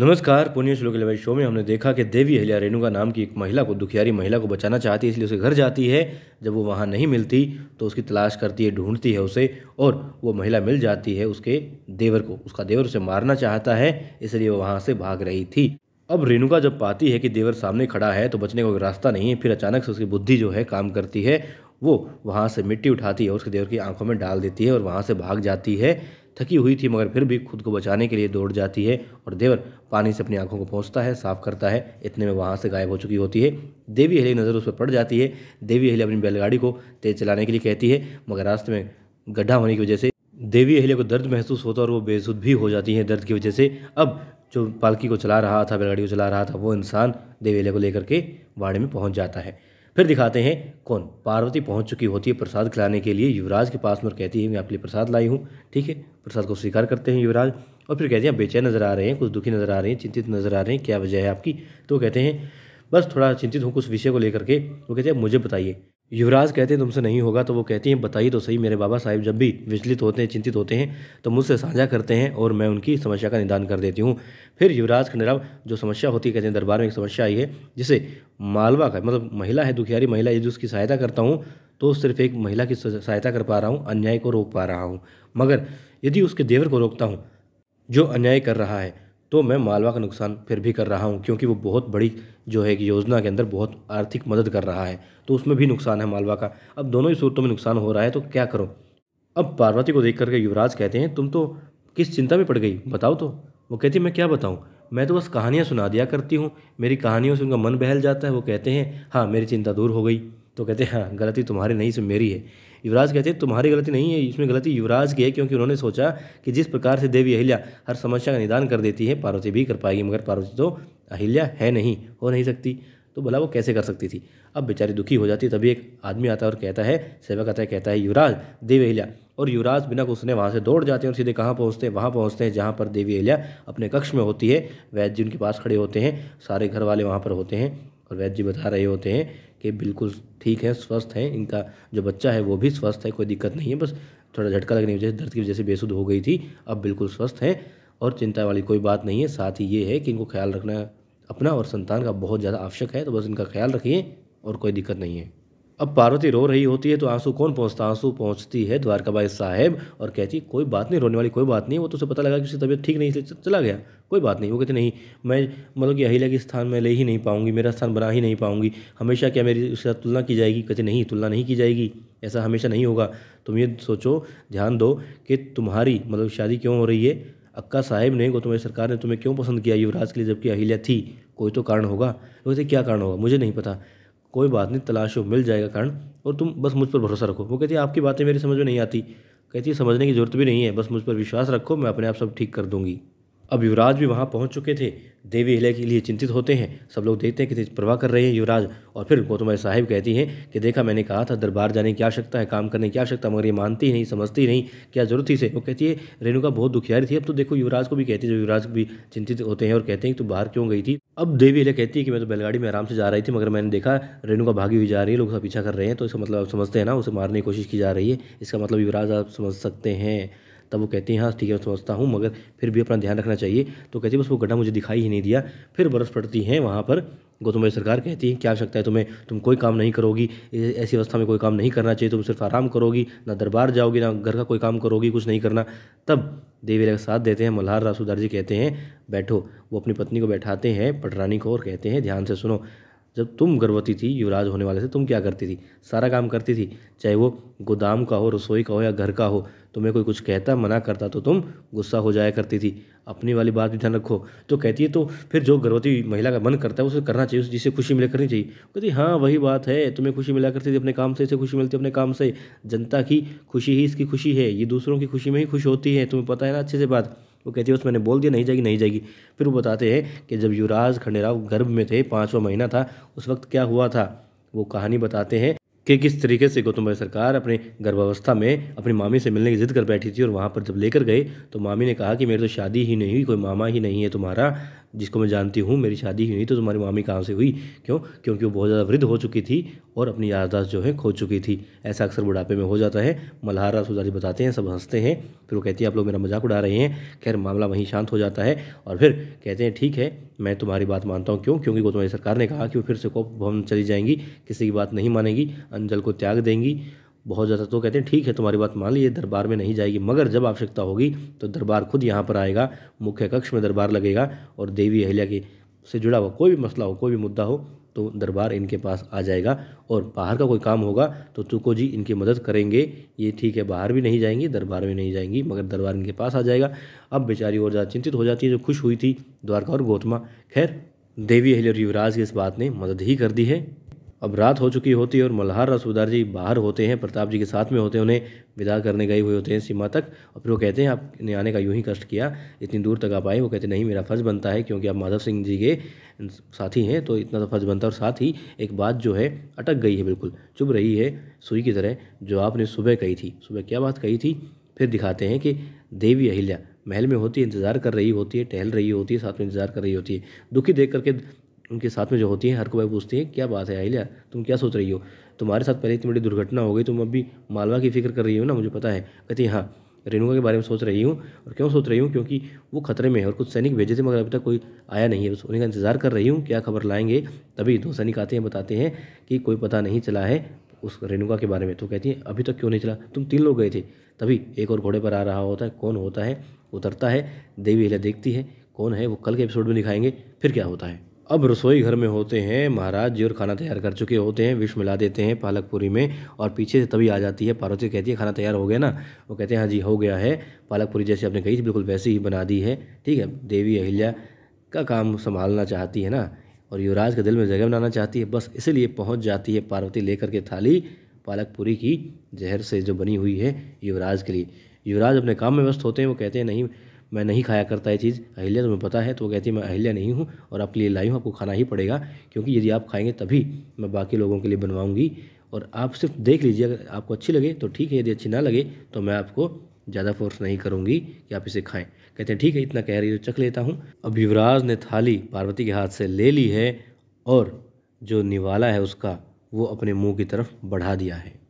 नमस्कार पुण्य श्लोक लवाई शो में हमने देखा कि देवी अहिल्या रेणुका नाम की एक महिला को दुखियारी महिला को बचाना चाहती है इसलिए उसे घर जाती है जब वो वहाँ नहीं मिलती तो उसकी तलाश करती है ढूंढती है उसे और वो महिला मिल जाती है उसके देवर को उसका देवर उसे मारना चाहता है इसलिए वो वहाँ से भाग रही थी अब रेणुका जब पाती है कि देवर सामने खड़ा है तो बचने का कोई रास्ता नहीं है फिर अचानक से उसकी बुद्धि जो है काम करती है वो वहाँ से मिट्टी उठाती है और उसके देवर की आंखों में डाल देती है और वहाँ से भाग जाती है थकी हुई थी मगर फिर भी खुद को बचाने के लिए दौड़ जाती है और देवर पानी से अपनी आंखों को पहुँचता है साफ करता है इतने में वहाँ से गायब हो चुकी होती है देवी हेली नज़र उस पर पड़ जाती है देवी हेली अपनी बैलगाड़ी को तेज चलाने के लिए कहती है मगर रास्ते में गड्ढा होने की वजह से देवी अहिल्या को दर्द महसूस होता है और वो बेसुद भी हो जाती है दर्द की वजह से अब जो पालकी को चला रहा था बैलगाड़ी को चला रहा था वो इंसान देवी अहिल्या को लेकर के वाड़े में पहुंच जाता है फिर दिखाते हैं कौन पार्वती पहुंच चुकी होती है प्रसाद खिलाने के लिए युवराज के पास में और कहती है मैं आपके लिए प्रसाद लाई हूँ ठीक है प्रसाद को स्वीकार करते हैं युवराज और फिर कहते हैं बेचैन नज़र आ रहे हैं कुछ दुखी नज़र आ रहे हैं चिंतित नज़र आ रहे हैं क्या वजह है आपकी तो कहते हैं बस थोड़ा चिंतित हूँ कुछ विषय को लेकर के वो कहते हैं मुझे बताइए युवराज कहते हैं तुमसे नहीं होगा तो वो कहती हैं बताइए तो सही मेरे बाबा साहब जब भी विचलित होते हैं चिंतित होते हैं तो मुझसे साझा करते हैं और मैं उनकी समस्या का निदान कर देती हूँ फिर युवराज खंडराव जो समस्या होती है कहते हैं दरबार में एक समस्या आई है जिसे मालवा का मतलब महिला है दुखियारी महिला यदि उसकी सहायता करता हूँ तो सिर्फ एक महिला की सहायता कर पा रहा हूँ अन्याय को रोक पा रहा हूँ मगर यदि उसके देवर को रोकता हूँ जो अन्याय कर रहा है तो मैं मालवा का नुकसान फिर भी कर रहा हूँ क्योंकि वो बहुत बड़ी जो है कि योजना के अंदर बहुत आर्थिक मदद कर रहा है तो उसमें भी नुकसान है मालवा का अब दोनों ही सूरतों में नुकसान हो रहा है तो क्या करो अब पार्वती को देख करके युवराज कहते हैं तुम तो किस चिंता में पड़ गई बताओ तो वो कहती मैं क्या बताऊँ मैं तो बस कहानियाँ सुना दिया करती हूँ मेरी कहानियों से उनका मन बहल जाता है वो कहते हैं हाँ मेरी चिंता दूर हो गई तो कहते हैं हाँ गलती तुम्हारी नहीं से मेरी है युवराज कहते हैं तुम्हारी गलती नहीं है इसमें गलती युवराज की है क्योंकि उन्होंने सोचा कि जिस प्रकार से देवी अहिल्या हर समस्या का निदान कर देती है पार्वती भी कर पाएगी मगर पार्वती तो अहिल्या है नहीं हो नहीं सकती तो भला वो कैसे कर सकती थी अब बेचारी दुखी हो जाती तभी एक आदमी आता है और कहता है सेवक आता है कहता है युवराज देवी अहिल्या और युवराज बिना कुछ सुने वहाँ से दौड़ जाते हैं और सीधे कहाँ पहुँचते हैं वहाँ पहुँचते हैं जहाँ पर देवी अहिल्या अपने कक्ष में होती है वैद्य जी उनके पास खड़े होते हैं सारे घर वाले वहाँ पर होते हैं और वैद्य जी बता रहे होते हैं कि बिल्कुल ठीक है स्वस्थ हैं इनका जो बच्चा है वो भी स्वस्थ है कोई दिक्कत नहीं है बस थोड़ा झटका लगने की वजह से दर्द की वजह से बेसुध हो गई थी अब बिल्कुल स्वस्थ हैं और चिंता वाली कोई बात नहीं है साथ ही ये है कि इनको ख्याल रखना अपना और संतान का बहुत ज़्यादा आवश्यक है तो बस इनका ख्याल रखिए और कोई दिक्कत नहीं है अब पार्वती रो रही होती है तो आंसू कौन पहुंचता आंसू पहुंचती है द्वारकाबाई साहेब और कहती कोई बात नहीं रोने वाली कोई बात नहीं वो तो उसे पता लगा कि उसकी तबीयत ठीक नहीं इसलिए चला गया कोई बात नहीं वो कहते नहीं मैं मतलब कि अहिला के स्थान में ले ही नहीं पाऊंगी मेरा स्थान बना ही नहीं पाऊंगी हमेशा क्या मेरी उसके साथ तुलना की जाएगी कहते नहीं तुलना नहीं की जाएगी ऐसा हमेशा नहीं होगा तुम ये सोचो ध्यान दो कि तुम्हारी मतलब शादी क्यों हो रही है अक्का साहेब ने गौतम सरकार ने तुम्हें क्यों पसंद किया युवराज के लिए जबकि अहिल्या थी कोई तो कारण होगा वो कहते क्या कारण होगा मुझे नहीं पता कोई बात नहीं तलाशो मिल जाएगा कारण और तुम बस मुझ पर भरोसा रखो वो कहती है आपकी बातें मेरी समझ में नहीं आती कहती है समझने की ज़रूरत भी नहीं है बस मुझ पर विश्वास रखो मैं अपने आप सब ठीक कर दूंगी अब युवराज भी वहाँ पहुँच चुके थे देवी हिले के लिए चिंतित होते हैं सब लोग देखते हैं कि प्रवाह कर रहे हैं युवराज और फिर गौतम साहिब कहती हैं कि देखा मैंने कहा था दरबार जाने की आवश्यकता है काम करने की आवश्यकता मगर ये मानती नहीं समझती नहीं क्या जरूरत थी से वो कहती है रेणुका बहुत दुखियारी थी अब तो देखो युवराज को भी कहती है जो युवराज भी चिंतित होते हैं और कहते हैं कि तू बाहर क्यों गई थी अब देवी अहिल्या कहती है कि मैं तो बैलगाड़ी में आराम से जा रही थी मगर मैंने देखा रेणुका भागी हुई जा रही है लोग उसका पीछा कर रहे हैं तो इसका मतलब आप समझते हैं ना उसे मारने की कोशिश की जा रही है इसका मतलब युवराज आप समझ सकते हैं तब वो कहती हैं हाँ ठीक है मैं समझता हूँ मगर फिर भी अपना ध्यान रखना चाहिए तो कहती है बस वो गड्ढा मुझे दिखाई ही नहीं दिया फिर बरस पड़ती हैं वहाँ पर गौतम सरकार कहती है क्या आवश्यकता है तुम्हें तुम कोई काम नहीं करोगी ऐसी अवस्था में कोई काम नहीं करना चाहिए तुम सिर्फ आराम करोगी ना दरबार जाओगी ना घर का कोई काम करोगी कुछ नहीं करना तब देवी का साथ देते हैं मल्हार रासूदार जी कहते हैं बैठो वो अपनी पत्नी को बैठाते हैं पटरानी को और कहते हैं ध्यान से सुनो जब तुम गर्भवती थी युवराज होने वाले से तुम क्या करती थी सारा काम करती थी चाहे वो गोदाम का हो रसोई का हो या घर का हो तुम्हें कोई कुछ कहता मना करता तो तुम गुस्सा हो जाया करती थी अपनी वाली बात भी ध्यान रखो जो कहती है तो फिर जो गर्भवती महिला का मन करता है उसे करना चाहिए उस जिसे खुशी मिले करनी चाहिए कहती हाँ वही बात है तुम्हें खुशी मिला करती थी अपने काम से इसे खुशी मिलती अपने काम से जनता की खुशी ही इसकी खुशी है ये दूसरों की खुशी में ही खुश होती है तुम्हें पता है ना अच्छे से बात वो कहती है बस मैंने बोल दिया नहीं जाएगी नहीं जाएगी फिर वो बताते हैं कि जब युवराज खंडेराव गर्भ में थे पाँचवा महीना था उस वक्त क्या हुआ था वो कहानी बताते हैं कि किस तरीके से गौतम सरकार अपने गर्भावस्था में अपनी मामी से मिलने की जिद कर बैठी थी और वहाँ पर जब लेकर गए तो मामी ने कहा कि मेरी तो शादी ही नहीं हुई कोई मामा ही नहीं है तुम्हारा जिसको मैं जानती हूँ मेरी शादी ही नहीं तो तुम्हारी मामी कहाँ से हुई क्यों क्योंकि वो बहुत ज़्यादा वृद्ध हो चुकी थी और अपनी याददाश्त जो है खो चुकी थी ऐसा अक्सर बुढ़ापे में हो जाता है मल्हारा सुधारी बताते हैं सब हंसते हैं फिर वो कहती है आप लोग मेरा मजाक उड़ा रहे हैं खैर मामला वहीं शांत हो जाता है और फिर कहते हैं ठीक है मैं तुम्हारी बात मानता हूँ क्यों क्योंकि तुम्हारी सरकार ने कहा कि वो फिर से कोप भवन चली जाएंगी किसी की बात नहीं मानेगी अंजल को त्याग देंगी बहुत ज़्यादा तो कहते हैं ठीक है तुम्हारी बात मान लीजिए दरबार में नहीं जाएगी मगर जब आवश्यकता होगी तो दरबार खुद यहाँ पर आएगा मुख्य कक्ष में दरबार लगेगा और देवी अहिल्या के से जुड़ा हुआ कोई भी मसला हो कोई भी मुद्दा हो तो दरबार इनके पास आ जाएगा और बाहर का कोई काम होगा तो तुको जी इनकी मदद करेंगे ये ठीक है बाहर भी नहीं जाएंगी दरबार में नहीं जाएंगी मगर दरबार इनके पास आ जाएगा अब बेचारी और ज़्यादा चिंतित हो जाती है जो खुश हुई थी द्वारका और गौतमा खैर देवी अहिल और युवराज की इस बात ने मदद ही कर दी है अब रात हो चुकी होती है और मल्हार रसूदार जी बाहर होते हैं प्रताप जी के साथ में होते हैं उन्हें विदा करने गए हुए होते हैं सीमा तक और फिर वो कहते हैं आपने आने का यूं ही कष्ट किया इतनी दूर तक आप आए वो कहते नहीं मेरा फ़र्ज़ बनता है क्योंकि आप माधव सिंह जी के साथी हैं तो इतना तो फ़र्ज़ बनता है और साथ ही एक बात जो है अटक गई है बिल्कुल चुभ रही है सुई की तरह जो आपने सुबह कही थी सुबह क्या बात कही थी फिर दिखाते हैं कि देवी अहिल्या महल में होती है इंतज़ार कर रही होती है टहल रही होती है साथ में इंतज़ार कर रही होती है दुखी देख करके उनके साथ में जो होती है हर को भाई पूछती है क्या बात है अहिल्या तुम क्या सोच रही हो तुम्हारे साथ पहले इतनी बड़ी दुर्घटना हो गई तुम अभी मालवा की फिक्र कर रही हो ना मुझे पता है कहती हाँ रेणुका के बारे में सोच रही हूँ और क्यों सोच रही हूँ क्योंकि वो खतरे में है और कुछ सैनिक भेजे थे मगर अभी तक कोई आया नहीं है बस उन्हीं का इंतजार कर रही हूँ क्या खबर लाएंगे तभी दो सैनिक आते हैं बताते हैं कि कोई पता नहीं चला है उस रेणुका के बारे में तो कहती है अभी तक क्यों नहीं चला तुम तीन लोग गए थे तभी एक और घोड़े पर आ रहा होता है कौन होता है उतरता है देवी हिला देखती है कौन है वो कल के एपिसोड में दिखाएंगे फिर क्या होता है अब रसोई घर में होते हैं महाराज जी और खाना तैयार कर चुके होते हैं विष मिला देते हैं पालक पूरी में और पीछे से तभी आ जाती है पार्वती कहती है खाना तैयार हो गया ना वो कहते हैं हाँ जी हो गया है पालक पूरी जैसे आपने कही थी बिल्कुल वैसी ही बना दी है ठीक है देवी अहिल्या का काम संभालना चाहती है ना और युवराज के दिल में जगह बनाना चाहती है बस इसीलिए पहुँच जाती है पार्वती लेकर के थाली पालक पूरी की जहर से जो बनी हुई है युवराज के लिए युवराज अपने काम में व्यस्त होते हैं वो कहते हैं नहीं मैं नहीं खाया करता ये चीज़ अहिल्या तुम्हें पता है तो वो कहती है मैं अहिल्या नहीं हूँ और आपके लिए लाई हूँ आपको खाना ही पड़ेगा क्योंकि यदि आप खाएंगे तभी मैं बाकी लोगों के लिए बनवाऊँगी और आप सिर्फ देख लीजिए अगर आपको अच्छी लगे तो ठीक है यदि अच्छी ना लगे तो मैं आपको ज़्यादा फोर्स नहीं करूँगी कि आप इसे खाएँ कहते हैं ठीक है इतना कह रही है तो चख लेता हूँ अब युवराज ने थाली पार्वती के हाथ से ले ली है और जो निवाला है उसका वो अपने मुँह की तरफ बढ़ा दिया है